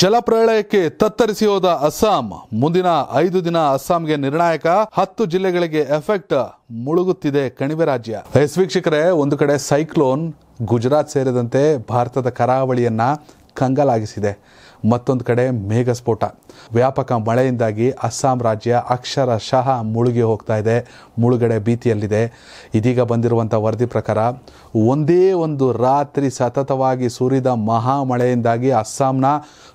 ಜಲಪ್ರಳಯಕ್ಕೆ ತತ್ತರಿಸಿ ಹೋದ ಅಸ್ಸಾಂ ಮುಂದಿನ ಐದು ದಿನ ಅಸ್ಸಾಂಗೆ ನಿರ್ಣಾಯಕ ಹತ್ತು ಜಿಲ್ಲೆಗಳಿಗೆ ಎಫೆಕ್ಟ್ ಮುಳುಗುತ್ತಿದೆ ಕಣಿವೆ ರಾಜ್ಯ ಎಸ್ ವೀಕ್ಷಕರೇ ಒಂದು ಕಡೆ ಸೈಕ್ಲೋನ್ ಗುಜರಾತ್ ಸೇರಿದಂತೆ ಭಾರತದ ಕರಾವಳಿಯನ್ನ ಕಂಗಲಾಗಿಸಿದೆ ಮತ್ತೊಂದು ಕಡೆ ಮೇಘಸ್ಫೋಟ ವ್ಯಾಪಕ ಮಳೆಯಿಂದಾಗಿ ಅಸ್ಸಾಂ ರಾಜ್ಯ ಅಕ್ಷರಶಃ ಮುಳುಗಿ ಹೋಗ್ತಾ ಇದೆ ಮುಳುಗಡೆ ಭೀತಿಯಲ್ಲಿದೆ ಇದೀಗ ಬಂದಿರುವಂಥ ವರದಿ ಪ್ರಕಾರ ಒಂದೇ ಒಂದು ರಾತ್ರಿ ಸತತವಾಗಿ ಸುರಿದ ಮಹಾ ಮಳೆಯಿಂದಾಗಿ ಅಸ್ಸಾಂನ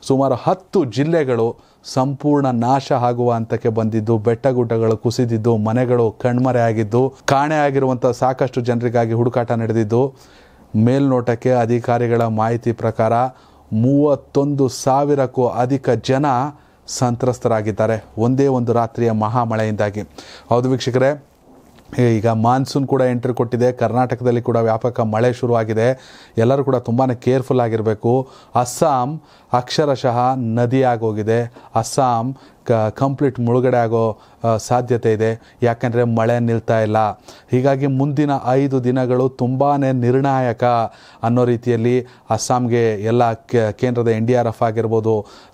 ಸುಮಾರು ಹತ್ತು ಜಿಲ್ಲೆಗಳು ಸಂಪೂರ್ಣ ನಾಶ ಆಗುವ ಹಂತಕ್ಕೆ ಬಂದಿದ್ದು ಬೆಟ್ಟ ಗುಡ್ಡಗಳು ಕುಸಿದಿದ್ದು ಮನೆಗಳು ಕಣ್ಮರೆಯಾಗಿದ್ದು ಕಾಣೆಯಾಗಿರುವಂಥ ಸಾಕಷ್ಟು ಜನರಿಗಾಗಿ ಹುಡುಕಾಟ ನಡೆದಿದ್ದು ಮೇಲ್ನೋಟಕ್ಕೆ ಅಧಿಕಾರಿಗಳ ಮಾಹಿತಿ ಪ್ರಕಾರ ಮೂವತ್ತೊಂದು ಸಾವಿರಕ್ಕೂ ಅಧಿಕ ಜನ ಸಂತ್ರಸ್ತರಾಗಿದ್ದಾರೆ ಒಂದೇ ಒಂದು ರಾತ್ರಿಯ ಮಹಾಮಳೆಯಿಂದಾಗಿ ಹೌದು ವೀಕ್ಷಕರೇ ಈಗ ಮಾನ್ಸೂನ್ ಕೂಡ ಎಂಟ್ರಿ ಕೊಟ್ಟಿದೆ ಕರ್ನಾಟಕದಲ್ಲಿ ಕೂಡ ವ್ಯಾಪಕ ಮಳೆ ಶುರುವಾಗಿದೆ ಎಲ್ಲರೂ ಕೂಡ ತುಂಬಾ ಕೇರ್ಫುಲ್ ಆಗಿರಬೇಕು ಅಸ್ಸಾಂ ಅಕ್ಷರಶಃ ನದಿಯಾಗೋಗಿದೆ ಅಸ್ಸಾಂ ಕ ಕಂಪ್ಲೀಟ್ ಮುಳುಗಡೆ ಆಗೋ ಸಾಧ್ಯತೆ ಇದೆ ಯಾಕಂದರೆ ಮಳೆ ನಿಲ್ತಾ ಇಲ್ಲ ಹೀಗಾಗಿ ಮುಂದಿನ ಐದು ದಿನಗಳು ತುಂಬಾ ನಿರ್ಣಾಯಕ ಅನ್ನೋ ರೀತಿಯಲ್ಲಿ ಅಸ್ಸಾಂಗೆ ಎಲ್ಲ ಕೇಂದ್ರದ ಎನ್ ಡಿ ಆರ್ ಎಫ್ ಆಗಿರ್ಬೋದು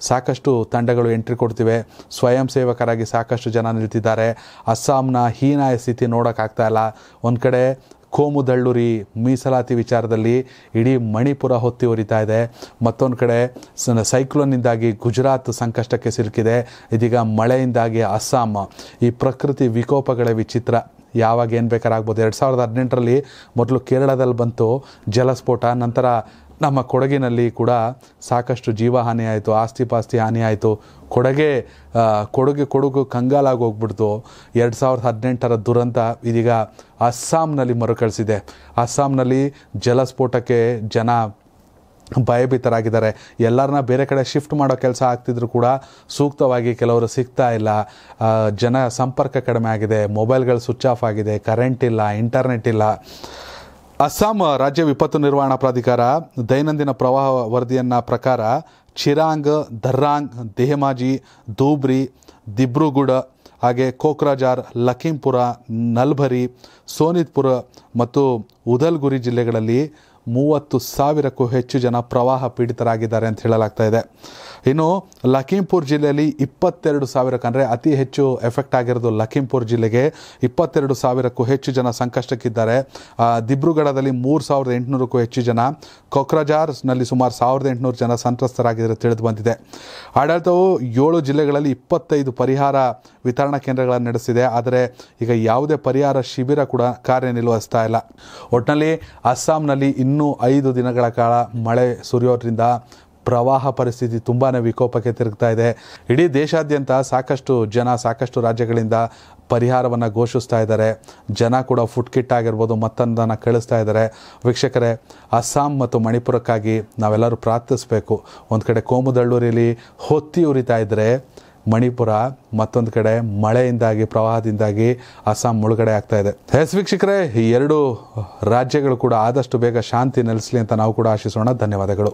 ಸಾಕಷ್ಟು ತಂಡಗಳು ಎಂಟ್ರಿ ಕೊಡ್ತಿವೆ ಸ್ವಯಂ ಸೇವಕರಾಗಿ ಸಾಕಷ್ಟು ಜನ ನಿಲ್ತಿದ್ದಾರೆ ಅಸ್ಸಾಂನ ಹೀನಾಯ ಸ್ಥಿತಿ ನೋಡೋಕ್ಕಾಗ್ತಾ ಇಲ್ಲ ಒಂದು ಕಡೆ ಕೋಮುದಳ್ಳುರಿ ಮೀಸಲಾತಿ ವಿಚಾರದಲ್ಲಿ ಇಡೀ ಮಣಿಪುರ ಹೊತ್ತಿ ಉರಿತಾ ಇದೆ ಮತ್ತೊಂದು ಕಡೆ ಸೈಕ್ಲೋನ್ನಿಂದಾಗಿ ಗುಜರಾತ್ ಸಂಕಷ್ಟಕ್ಕೆ ಸಿಲುಕಿದೆ ಇದೀಗ ಮಳೆಯಿಂದಾಗಿ ಅಸ್ಸಾಂ ಈ ಪ್ರಕೃತಿ ವಿಕೋಪಗಳ ವಿಚಿತ್ರ ಯಾವಾಗ ಏನು ಬೇಕಾದ್ರಾಗ್ಬೋದು ಎರಡು ಸಾವಿರದ ಹದಿನೆಂಟರಲ್ಲಿ ಮೊದಲು ಕೇರಳದಲ್ಲಿ ಬಂತು ಜಲಸ್ಫೋಟ ನಂತರ ನಮ್ಮ ಕೊಡಗಿನಲ್ಲಿ ಕೂಡ ಸಾಕಷ್ಟು ಜೀವಹಾನಿ ಆಯಿತು ಆಸ್ತಿ ಪಾಸ್ತಿ ಹಾನಿ ಆಯಿತು ಕೊಡಗೆ ಕೊಡುಗೆ ಕೊಡುಗು ಕಂಗಾಲಾಗಿ ಹೋಗ್ಬಿಡ್ತು ಎರಡು ಸಾವಿರದ ಹದಿನೆಂಟರ ದುರಂತ ಇದೀಗ ಅಸ್ಸಾಂನಲ್ಲಿ ಮರುಕಳಿಸಿದೆ ಅಸ್ಸಾಂನಲ್ಲಿ ಜಲಸ್ಫೋಟಕ್ಕೆ ಜನ ಭಯಭೀತರಾಗಿದ್ದಾರೆ ಎಲ್ಲರನ್ನ ಬೇರೆ ಕಡೆ ಶಿಫ್ಟ್ ಮಾಡೋ ಕೆಲಸ ಆಗ್ತಿದ್ರು ಕೂಡ ಸೂಕ್ತವಾಗಿ ಕೆಲವರು ಸಿಗ್ತಾ ಇಲ್ಲ ಜನ ಸಂಪರ್ಕ ಕಡಿಮೆ ಆಗಿದೆ ಮೊಬೈಲ್ಗಳು ಸ್ವಿಚ್ ಆಫ್ ಆಗಿದೆ ಕರೆಂಟ್ ಇಲ್ಲ ಇಂಟರ್ನೆಟ್ ಇಲ್ಲ ಅಸ್ಸಾಂ ರಾಜ್ಯ ವಿಪತ್ತು ನಿರ್ವಹಣಾ ಪ್ರಾಧಿಕಾರ ದೈನಂದಿನ ಪ್ರವಾಹ ವರದಿಯನ್ನ ಪ್ರಕಾರ ಚಿರಾಂಗ್ ದರ್ರಾಂಗ್ ದೇಹಮಾಜಿ ದೂಬ್ರಿ ದಿಬ್ರುಗುಡ ಹಾಗೆ ಕೋಕ್ರಾಜಾರ್ ಲಖೀಂಪುರ ನಲ್ಬರಿ ಸೋನಿತ್ಪುರ ಮತ್ತು ಉದಲ್ಗುರಿ ಜಿಲ್ಲೆಗಳಲ್ಲಿ ಮೂವತ್ತು ಸಾವಿರಕ್ಕೂ ಹೆಚ್ಚು ಜನ ಪ್ರವಾಹ ಪೀಡಿತರಾಗಿದ್ದಾರೆ ಅಂತ ಹೇಳಲಾಗ್ತಾ ಇದೆ ಇನ್ನು ಲಖೀಂಪುರ್ ಜಿಲ್ಲೆಯಲ್ಲಿ ಇಪ್ಪತ್ತೆರಡು ಸಾವಿರಕ್ಕೆ ಅಂದರೆ ಅತಿ ಹೆಚ್ಚು ಎಫೆಕ್ಟ್ ಆಗಿರೋದು ಲಖೀಂಪುರ್ ಜಿಲ್ಲೆಗೆ ಇಪ್ಪತ್ತೆರಡು ಸಾವಿರಕ್ಕೂ ಹೆಚ್ಚು ಜನ ಸಂಕಷ್ಟಕ್ಕಿದ್ದಾರೆ ದಿಬ್ರುಗಢದಲ್ಲಿ ಮೂರು ಸಾವಿರದ ಎಂಟುನೂರಕ್ಕೂ ಹೆಚ್ಚು ಜನ ಕೊಕ್ರಜಾರ್ನಲ್ಲಿ ಸುಮಾರು ಸಾವಿರದ ಎಂಟುನೂರು ಜನ ಸಂತ್ರಸ್ತರಾಗಿದ್ದರೆ ತಿಳಿದು ಬಂದಿದೆ ಆಡಳಿತವು ಏಳು ಜಿಲ್ಲೆಗಳಲ್ಲಿ ಇಪ್ಪತ್ತೈದು ಪರಿಹಾರ ವಿತರಣಾ ಕೇಂದ್ರಗಳನ್ನು ನಡೆಸಿದೆ ಆದರೆ ಈಗ ಯಾವುದೇ ಪರಿಹಾರ ಶಿಬಿರ ಕೂಡ ಕಾರ್ಯನಿರ್ವಹಿಸ್ತಾ ಇಲ್ಲ ಒಟ್ಟಿನಲ್ಲಿ ಅಸ್ಸಾಂನಲ್ಲಿ ಇನ್ನೂ ಐದು ದಿನಗಳ ಕಾಲ ಮಳೆ ಸುರಿಯೋದ್ರಿಂದ ಪ್ರವಾಹ ಪರಿಸ್ಥಿತಿ ತುಂಬಾ ವಿಕೋಪಕ್ಕೆ ತಿರುಗ್ತಾ ಇದೆ ಇಡೀ ದೇಶಾದ್ಯಂತ ಸಾಕಷ್ಟು ಜನ ಸಾಕಷ್ಟು ರಾಜ್ಯಗಳಿಂದ ಪರಿಹಾರವನ್ನು ಘೋಷಿಸ್ತಾ ಇದ್ದಾರೆ ಜನ ಕೂಡ ಫುಡ್ ಕಿಟ್ ಆಗಿರ್ಬೋದು ಮತ್ತೊಂದನ್ನು ಕಳಿಸ್ತಾ ಇದ್ದಾರೆ ವೀಕ್ಷಕರೇ ಅಸ್ಸಾಂ ಮತ್ತು ಮಣಿಪುರಕ್ಕಾಗಿ ನಾವೆಲ್ಲರೂ ಪ್ರಾರ್ಥಿಸಬೇಕು ಒಂದು ಕಡೆ ಕೋಮುದಳ್ಳೂರಿಲಿ ಹೊತ್ತಿ ಉರಿತಾ ಇದ್ದರೆ ಮಣಿಪುರ ಮತ್ತೊಂದು ಕಡೆ ಮಳೆಯಿಂದಾಗಿ ಪ್ರವಾಹದಿಂದಾಗಿ ಅಸ್ಸಾಂ ಮುಳುಗಡೆ ಆಗ್ತಾ ಇದೆ ಎಸ್ ವೀಕ್ಷಕರೇ ಈ ಎರಡು ರಾಜ್ಯಗಳು ಕೂಡ ಆದಷ್ಟು ಬೇಗ ಶಾಂತಿ ನೆಲೆಸಲಿ ಅಂತ ನಾವು ಕೂಡ ಆಶಿಸೋಣ ಧನ್ಯವಾದಗಳು